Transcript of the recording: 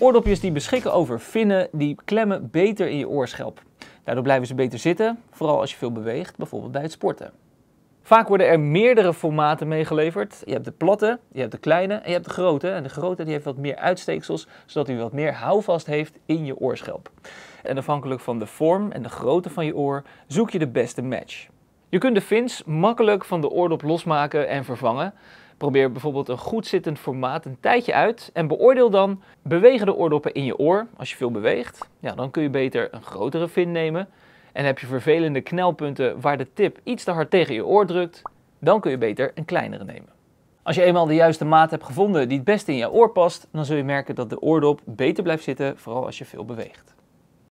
Oordopjes die beschikken over vinnen, die klemmen beter in je oorschelp. Daardoor blijven ze beter zitten, vooral als je veel beweegt, bijvoorbeeld bij het sporten. Vaak worden er meerdere formaten meegeleverd. Je hebt de platte, je hebt de kleine en je hebt de grote. En de grote die heeft wat meer uitsteeksels, zodat hij wat meer houvast heeft in je oorschelp. En afhankelijk van de vorm en de grootte van je oor, zoek je de beste match. Je kunt de fins makkelijk van de oordop losmaken en vervangen. Probeer bijvoorbeeld een goed zittend formaat een tijdje uit en beoordeel dan: bewegen de oordoppen in je oor? Als je veel beweegt, ja, dan kun je beter een grotere fin nemen. En heb je vervelende knelpunten waar de tip iets te hard tegen je oor drukt, dan kun je beter een kleinere nemen. Als je eenmaal de juiste maat hebt gevonden die het beste in je oor past, dan zul je merken dat de oordop beter blijft zitten, vooral als je veel beweegt.